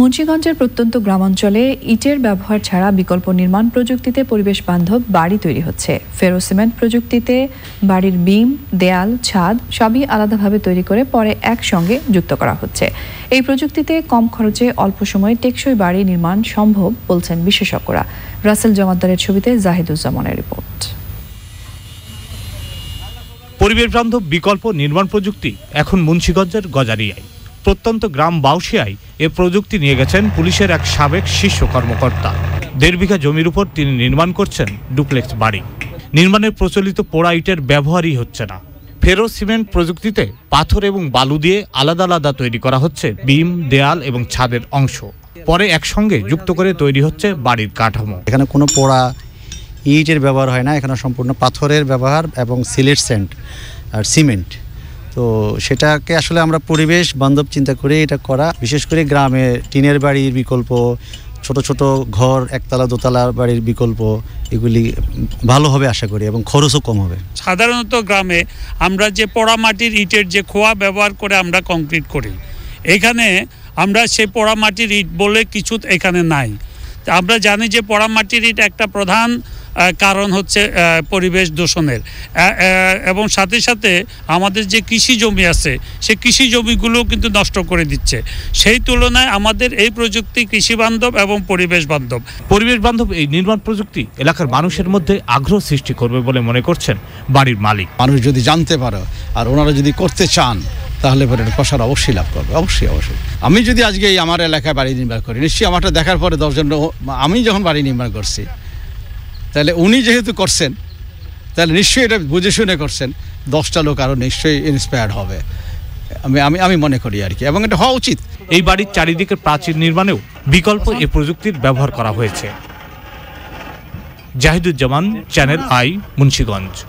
মুন্সীগঞ্জের প্রত্যন্ত গ্রামাঞ্চলে ইটের ব্যবহার ছাড়া বিকল্প নির্মাণ প্রযুক্তিতে পরিবেশ বান্ধব বাড়ি তৈরি হচ্ছে ফেরো সিমেন্ট প্রযুক্তিতে বাড়ির বিম দেয়াল ছাদ সবই আলাদাভাবে তৈরি করে পরে একসঙ্গে যুক্ত করা হচ্ছে এই প্রযুক্তিতে কম খরচে অল্প সময়ে টেকসই বাড়ি নির্মাণ সম্ভব বলছেন বিশেষজ্ঞরা রাসেল জমাদ্দারের ছবিতে জাহিদুজ্জামানের রিপোর্ট পরিবেশ বান্ধব বিকল্প নির্মাণ প্রযুক্তি এখন মুন্সীগঞ্জের গজারিয়ায় প্রত্যন্ত গ্রাম বাউসিয়ায় এ প্রযুক্তি নিয়ে গেছেন পুলিশের এক সাবেক শীর্ষ কর্মকর্তা দেড় বিঘা জমির উপর তিনি নির্মাণ করছেন ডুপ্লেক্স বাড়ি নির্মাণের প্রচলিত পোড়া ইটের ব্যবহারই হচ্ছে না ফেরো সিমেন্ট প্রযুক্তিতে পাথর এবং বালু দিয়ে আলাদা আলাদা তৈরি করা হচ্ছে বিম দেয়াল এবং ছাদের অংশ পরে একসঙ্গে যুক্ত করে তৈরি হচ্ছে বাড়ির কাঠামো এখানে কোনো পোড়া ইটের ব্যবহার হয় না এখানে সম্পূর্ণ পাথরের ব্যবহার এবং সিলেট সেন্ট আর সিমেন্ট তো সেটাকে আসলে আমরা পরিবেশ বান্ধব চিন্তা করে এটা করা বিশেষ করে গ্রামে টিনের বাড়ির বিকল্প ছোট ছোট ঘর একতলা দোতলা বাড়ির বিকল্প এগুলি ভালো হবে আশা করি এবং খরচও কম হবে সাধারণত গ্রামে আমরা যে পোড়ামাটির ইটের যে খোয়া ব্যবহার করে আমরা কংক্রিট করি এখানে আমরা সেই পোড়ামাটির ইট বলে কিছু এখানে নাই আমরা জানি যে পোড়ামাটির ইট একটা প্রধান কারণ হচ্ছে পরিবেশ দূষণের এবং সাথে সাথে আমাদের যে কৃষি জমি আছে সে কৃষি জমিগুলো কিন্তু নষ্ট করে দিচ্ছে সেই তুলনায় আমাদের এই প্রযুক্তি কৃষি বান্ধব এবং পরিবেশ বান্ধব পরিবেশ বান্ধব এই নির্মাণ প্রযুক্তি এলাকার মানুষের মধ্যে আগ্রহ সৃষ্টি করবে বলে মনে করছেন বাড়ির মালিক মানুষ যদি জানতে পারো আর ওনারা যদি করতে চান তাহলে পরে প্রসার অবশ্যই লাভ করবে অবশ্যই অবশ্যই আমি যদি আজকে আমার এলাকায় বাড়ি নির্মাণ করি নিশ্চয়ই আমারটা দেখার পরে দশজন আমি যখন বাড়ি নির্মাণ করছি তাহলে উনি যেহেতু করছেন তাহলে নিশ্চয়ই এটা বুঝে শুনে করছেন দশটা লোক আরও নিশ্চয়ই ইন্সপায়ার্ড হবে আমি আমি আমি মনে করি আর কি এবং এটা হওয়া উচিত এই বাড়ির চারিদিকে প্রাচীর নির্মাণেও বিকল্প আচ্ছা। এ প্রযুক্তির ব্যবহার করা হয়েছে জাহিদুজ্জামান চ্যানেল আই মুন্সীগঞ্জ